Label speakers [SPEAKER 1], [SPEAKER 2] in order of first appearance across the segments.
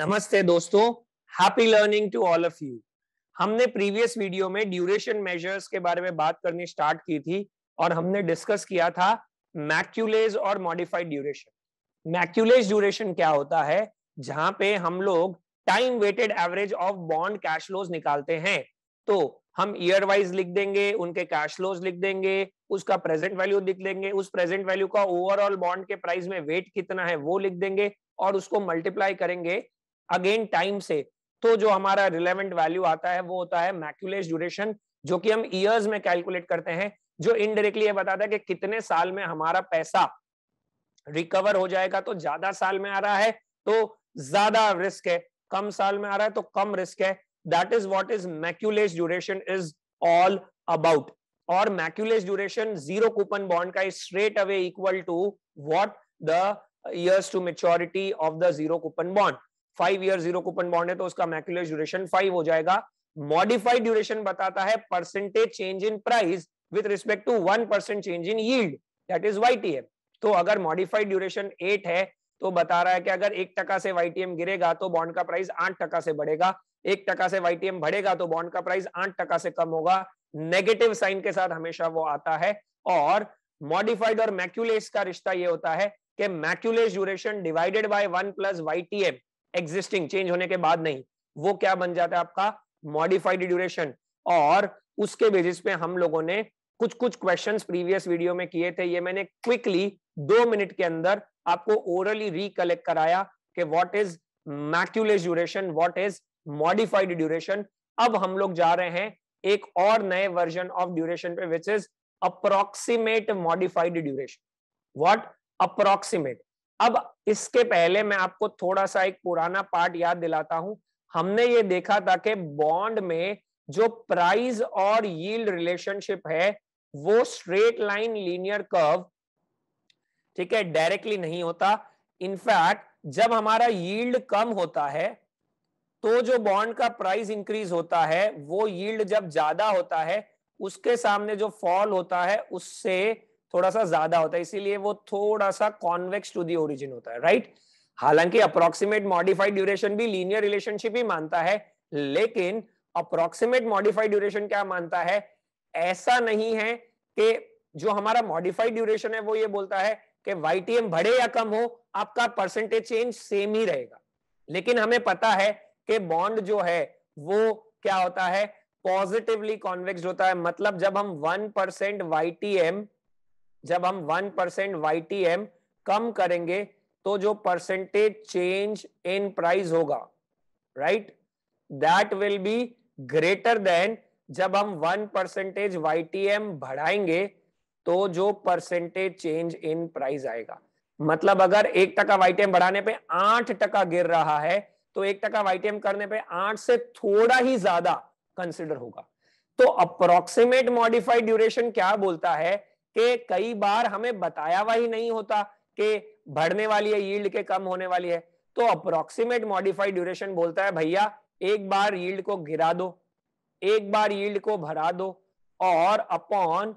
[SPEAKER 1] नमस्ते दोस्तों happy learning to all of you हमने प्रीवियस वीडियो में ड्यूरेशन मेजर्स के बारे में बात करनी स्टार्ट की थी और हमने डिस्कस किया था मैक्यूलेज और मॉडिफाइड ड्यूरेशन मैक्यूलेज ड्यूरेशन क्या होता है जहां पे हम लोग time weighted average of bond cash flows निकालते हैं तो हम ईयर वाइज लिख देंगे उनके कैश लोज लिख देंगे उसका प्रेजेंट वैल्यू लिख देंगे उस प्रेजेंट वैल्यू का ओवरऑल बॉन्ड के प्राइस में वेट कितना है वो लिख देंगे और उसको मल्टीप्लाई करेंगे अगेन टाइम से तो जो हमारा रिलेवेंट वैल्यू आता है वो होता है मैक्यूलेज ड्यूरेशन जो कि हम इयर्स में कैलकुलेट करते हैं जो इनडायरेक्टली ये बताता है कि कितने साल में हमारा पैसा रिकवर हो जाएगा तो ज्यादा साल में आ रहा है तो ज्यादा रिस्क है कम साल में आ रहा है तो कम रिस्क है that is what is Macaulay duration is all about और Macaulay duration zero coupon bond का straight away equal to what the years to maturity of the zero coupon bond five year zero coupon bond है तो उसका macular duration five हो जाएगा modified duration बताता है percentage change in price with respect to one percent change in yield that is YTM तो अगर modified duration eight है तो बता रहा है कि अगर एक टका से वाईटीएम गिरेगा तो बॉन्ड का प्राइस आठ टका से बढ़ेगा एक टका से वाईटीएम बढ़ेगा तो बॉन्ड का प्राइस आठ टका से कम होगा नेगेटिव साइन के साथ हमेशा वो आता है और मॉडिफाइड और मैक्यूलेस का रिश्ता ये होता है कि Macaulay duration divided by one plus YTM existing change होने के बाद नहीं वो क्या बन जाता है आपका मॉडिफाइड ड्यूरेशन और उसके बेसिस पे हम लोगों ने कुछ कुछ क्वेश्चंस प्रीवियस वीडियो में किए थे ये मैंने क्विकली दो मिनट के अंदर आपको ओरली रिकलेक्ट कराया कि what is Macaulay duration what is modified duration अब हम लोग जा रहे हैं एक और नए वर्जन ऑफ ड्यूरेशन पे which is approximate modified duration what approximate अब इसके पहले मैं आपको थोड़ा सा एक पुराना पार्ट याद दिलाता हूं हमने ये देखा था कि बॉन्ड में जो प्राइस और यील्ड रिलेशनशिप है वो स्ट्रेट लाइन लीनियर कर्व ठीक है डायरेक्टली नहीं होता इनफैक्ट जब हमारा यील्ड कम होता है तो जो बॉन्ड का प्राइस इंक्रीज होता है वो यील्ड जब ज्यादा होता है उसके सामने जो फॉल होता है उससे थोड़ा सा ज्यादा होता है इसीलिए वो थोड़ा सा कॉन्वेक्स टू दी ओरिजिन होता है राइट हालांकि अप्रोक्सीमेट मॉडिफाइड ड्यूरेशन भी लीनियर रिलेशनशिप ही मानता है लेकिन अप्रोक्सीमेट मॉडिफाइड ड्यूरेशन क्या मानता है ऐसा नहीं है कि जो हमारा मॉडिफाइड ड्यूरेशन है वो ये बोलता है कि वाईटीएम बढ़े या कम हो आपका परसेंटेज चेंज सेम ही रहेगा लेकिन हमें पता है कि बॉन्ड जो है वो क्या होता है पॉजिटिवली कॉन्वेक्स होता है मतलब जब हम वन परसेंट वाईटीएम जब हम वन परसेंट वाई कम करेंगे तो जो परसेंटेज चेंज इन प्राइस होगा right that will be greater than जब हम वन परसेंटेज वाई बढ़ाएंगे तो जो परसेंटेज चेंज इन प्राइस आएगा मतलब अगर एक टका एम बढ़ाने पे आठ टका गिर रहा है तो एक टका एम करने पे आठ से थोड़ा ही ज्यादा कंसिडर होगा तो अप्रोक्सीमेट मॉडिफाइड ड्यूरेशन क्या बोलता है कि कई बार हमें बताया हुआ ही नहीं होता कि बढ़ने वाली है यील्ड के कम होने वाली है तो अप्रोक्सीमेट मॉडिफाइड ड्यूरेशन बोलता है भैया एक बार यील्ड को गिरा दो एक बार यील्ड को भरा दो और अपॉन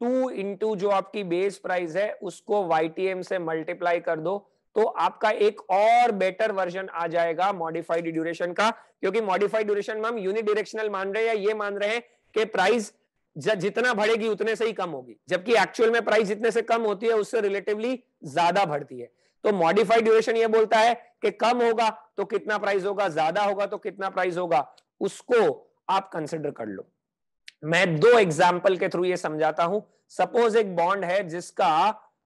[SPEAKER 1] टू इंटू जो आपकी बेस प्राइस है उसको वाई से मल्टीप्लाई कर दो तो आपका एक और बेटर वर्जन आ जाएगा मॉडिफाइड ड्यूरेशन का क्योंकि मॉडिफाइड ड्यूरेशन में हम यूनिट डिरेक्शनल मान रहे हैं ये मान रहे हैं कि प्राइस जितना बढ़ेगी उतने से ही कम होगी जबकि एक्चुअल में प्राइस जितने से कम होती है उससे रिलेटिवली ज्यादा बढ़ती है तो मॉडिफाइड ड्यूरेशन ये बोलता है कि कम होगा तो कितना प्राइस होगा ज्यादा होगा तो कितना प्राइस होगा उसको आप कंसिडर कर लो मैं दो एग्जाम्पल के थ्रू ये समझाता हूं सपोज एक बॉन्ड है जिसका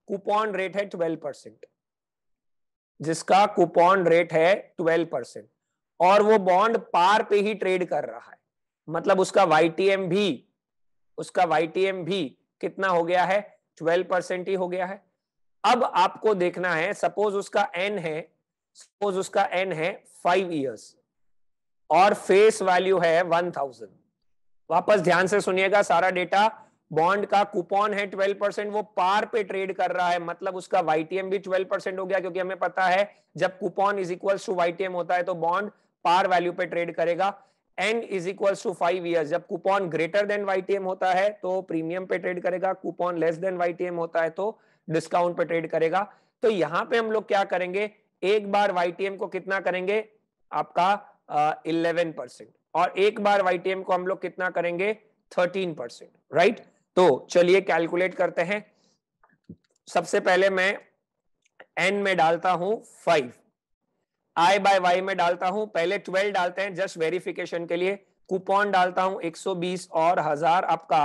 [SPEAKER 1] कूपन रेट है ट्वेल्व परसेंट जिसका कूपन रेट है ट्वेल्व परसेंट और वो बॉन्ड पार पे ही ट्रेड कर रहा है मतलब उसका एम भी उसका वाईटीएम भी कितना हो गया है ट्वेल्व परसेंट ही हो गया है अब आपको देखना है सपोज उसका एन है सपोज उसका एन है फाइव इयर्स और फेस वैल्यू है वन थाउजेंड वापस ध्यान से सुनिएगा सारा डेटा बॉन्ड का कूपन है ट्वेल्व परसेंट वो पार पे ट्रेड कर रहा है मतलब उसका वाईटीएम भी ट्वेल्व परसेंट हो गया क्योंकि हमें पता है जब coupon is equal to YTM होता है तो बॉन्ड पार वैल्यू पे ट्रेड करेगा and is equal to five year जब कूपन ग्रेटर देन वाईटीएम होता है तो प्रीमियम पे ट्रेड करेगा कूपन लेस देन वाईटीएम होता है तो डिस्काउंट पे ट्रेड करेगा तो यहाँ पे हम लोग क्या करेंगे एक बार वाईटीएम को कितना करेंगे आपका इलेवन परसेंट और एक बार वाईटीएम को हम लोग कितना करेंगे थर्टीन परसेंट राइट तो चलिए कैलकुलेट करते हैं सबसे पहले मैं एन में डालता हूं फाइव आई बाय वाई में डालता हूं पहले ट्वेल्व डालते हैं जस्ट वेरिफिकेशन के लिए कूपन डालता हूं 120 और हजार आपका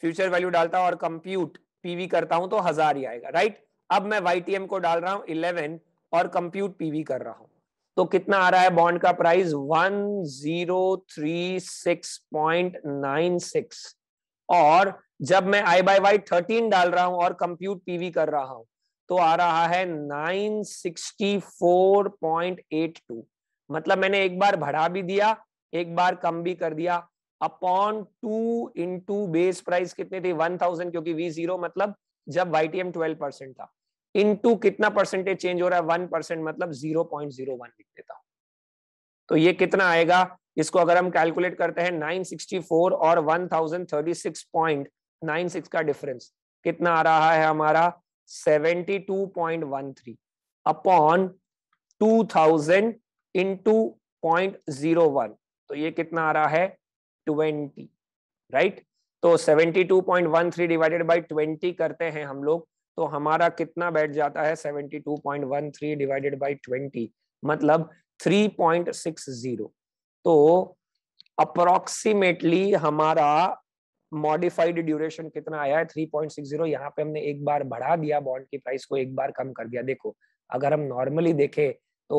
[SPEAKER 1] फ्यूचर वैल्यू डालता हूं और कंप्यूट पीवी करता हूं तो हजार ही आएगा राइट अब मैं वाईटीएम को डाल रहा हूं इलेवन और कंप्यूट पीवी कर रहा हूं तो कितना आ रहा है बॉन्ड का प्राइस वन और जब मैं आई बाय वाई थर्टीन डाल रहा हूं और कंप्यूट पीवी कर रहा हूं तो आ रहा है 964.82 मतलब मैंने एक बार बढ़ा भी दिया एक बार कम भी कर दिया upon two into base price कितने थे 1000 क्योंकि वी जीरो मतलब जब वाईटीएम 12 परसेंट था इनटू कितना परसेंटेज चेंज हो रहा है वन परसेंट मतलब जीरो पॉइंट जीरो वन लिख देता हूं तो ये कितना आएगा इसको अगर हम कैलकुलेट करते हैं 964 और 1036.96 का डिफरेंस कितना आ रहा है हमारा 72.13 अपॉन 2000 इनटू 0.01 तो ये कितना आ रहा है 20 राइट तो 72.13 डिवाइडेड बाय 20 करते हैं हम लोग तो हमारा कितना बैठ जाता है 72.13 डिवाइडेड बाय 20 मतलब 3.60 तो अप्रोक्सीमेटली हमारा मॉडिफाइड ड्यूरेशन कितना आया है थ्री पॉइंट जीरो यहाँ पे हमने एक बार बढ़ा दिया बॉन्ड की प्राइस को एक बार कम कर दिया देखो अगर हम नॉर्मली देखें तो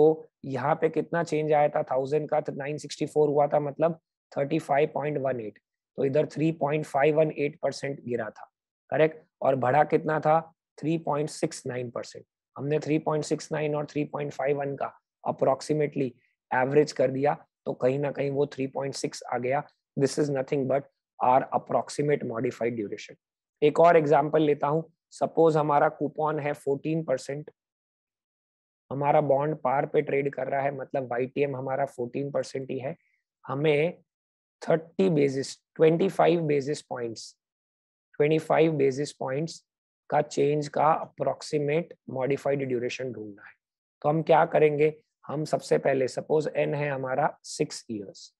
[SPEAKER 1] यहाँ पे कितना चेंज आया था थाउजेंड का नाइन सिक्सटी फोर हुआ था मतलब thirty five point one eight तो इधर three point five one eight percent गिरा था करेक्ट और बढ़ा कितना था three point six nine percent हमने थ्री पॉइंट सिक्स नाइन और थ्री पॉइंट फाइव वन का अप्रोक्सीमेटली एवरेज कर दिया तो कहीं ना कहीं वो थ्री पॉइंट सिक्स आ गया this is nothing but our approximate modified duration एक और एग्जाम्पल लेता हूं सपोज हमारा कूपन है फोर्टीन परसेंट हमारा बॉन्ड पार पे ट्रेड कर रहा है मतलब वाईटीएम हमारा फोर्टीन परसेंट ही है हमें thirty basis twenty five basis points twenty five basis points का चेंज का अप्रोक्सीमेट मॉडिफाइड ड्यूरेशन ढूंढना है तो हम क्या करेंगे हम सबसे पहले सपोज एन है हमारा सिक्स ईयर्स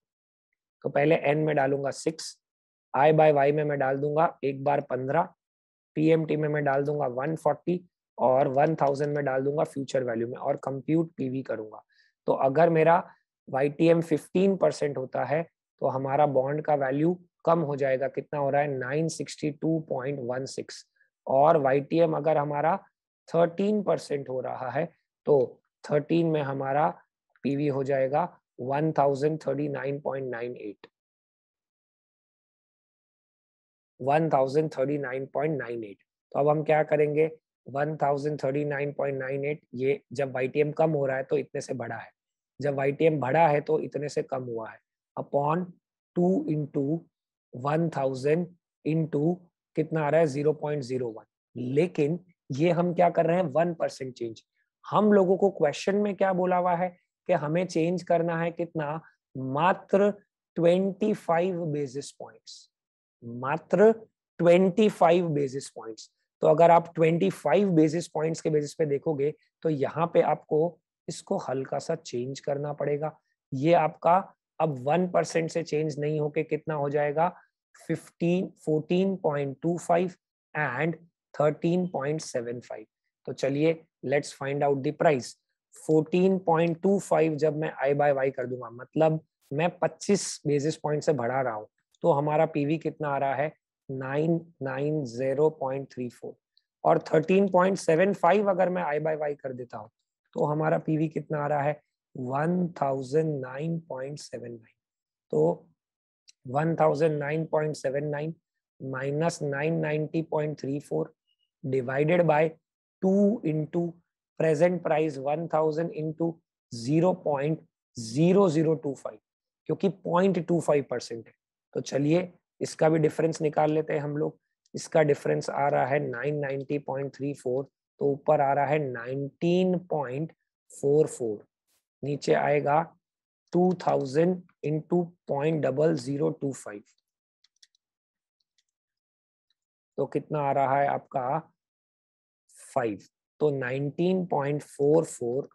[SPEAKER 1] तो पहले एन में डालूंगा सिक्स आई बाय वाई में मैं डाल दूंगा एक बार पंद्रह पीएमटी में मैं डाल दूंगा वन फोर्टी और वन थाउजेंड में डाल दूंगा फ्यूचर वैल्यू में और कंप्यूट पीवी करूंगा तो अगर मेरा Y T M fifteen percent होता है तो हमारा बॉन्ड का वैल्यू कम हो जाएगा कितना हो रहा है nine sixty two point one six और वाई टी एम अगर हमारा थर्टीन परसेंट हो रहा है तो थर्टीन में हमारा पीवी हो जाएगा one thousand thirty nine point nine eight 1039.98 तो अब हम क्या करेंगे 1039.98 ये जब वाई कम हो रहा है तो इतने से बड़ा है जब वाई बड़ा है तो इतने से कम हुआ है upon two into one thousand into कितना आ रहा है जीरो पॉइंट जीरो वन लेकिन ये हम क्या कर रहे हैं वन परसेंट चेंज हम लोगों को क्वेश्चन में क्या बोला हुआ है कि हमें चेंज करना है कितना मात्र ट्वेंटी फाइव बेसिस पॉइंट्स मात्र 25 बेसिस पॉइंट्स तो अगर आप 25 बेसिस पॉइंट्स के बेसिस पे देखोगे तो यहाँ पे आपको इसको हल्का सा चेंज करना पड़ेगा ये आपका अब वन परसेंट से चेंज नहीं होके कितना हो जाएगा 15 14.25 एंड 13.75 तो चलिए let's find out the price 14.25 जब मैं आई बाय वाई कर दूंगा मतलब मैं 25 बेसिस पॉइंट से बढ़ा रहा हूँ तो हमारा पीवी कितना आ रहा है 990.34 और 13.75 अगर मैं आई बाई वाई कर देता हूँ तो हमारा पीवी कितना आ रहा है 1009.79 तो 1009.79 minus 990.34 divided by 2 into present price 1000 into 0.0025 क्योंकि 0.25 परसेंट है तो चलिए इसका भी डिफरेंस निकाल लेते हैं हम लोग इसका डिफरेंस आ रहा है 990.34 तो ऊपर आ रहा है 19.44 नीचे आएगा 2000 into point double zero two five तो कितना आ रहा है आपका फाइव तो 19.44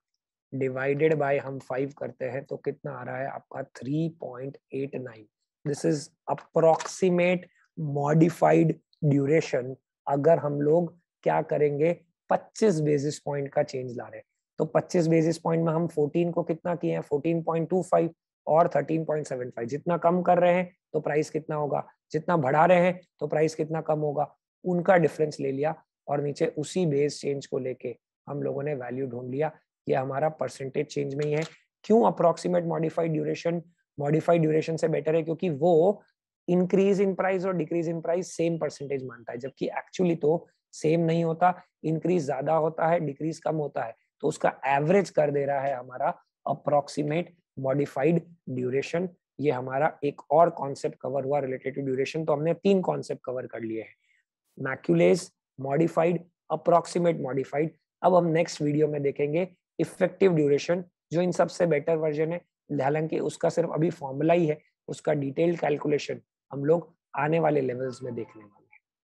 [SPEAKER 1] डिवाइडेड बाय हम फाइव करते हैं तो कितना आ रहा है आपका 3.89 this is approximate modified duration अगर हम लोग क्या करेंगे 25 बेसिस पॉइंट का चेंज ला रहे हैं तो 25 बेसिस पॉइंट में हम 14 को कितना किए हैं 14.25 और 13.75 जितना कम कर रहे हैं तो प्राइस कितना होगा जितना बढ़ा रहे हैं तो प्राइस कितना कम होगा उनका डिफरेंस ले लिया और नीचे उसी बेस चेंज को लेके हम लोगों ने वैल्यू ढूंढ लिया ये हमारा परसेंटेज चेंज में ही है क्यों approximate modified duration modified duration से बेटर है क्योंकि वो इंक्रीज इन प्राइस और decrease in price same percentage मानता है जबकि एक्चुअली तो सेम नहीं होता इंक्रीज ज्यादा होता है डिक्रीज कम होता है तो उसका एवरेज कर दे रहा है हमारा अप्रोक्सीमेट मॉडिफाइड ड्यूरेशन ये हमारा एक और कॉन्सेप्ट कवर हुआ रिलेटेड टू ड्यूरेशन तो हमने तीन कॉन्सेप्ट कवर कर लिए हैं मैक्यूलेस मॉडिफाइड अप्रोक्सीमेट मॉडिफाइड अब हम नेक्स्ट वीडियो में देखेंगे इफेक्टिव ड्यूरेशन जो इन सबसे बेटर वर्जन है हालांकि उसका सिर्फ अभी फॉर्मूला ही है उसका डिटेल कैलकुलेशन हम लोग आने वाले लेवल्स में देखने वाले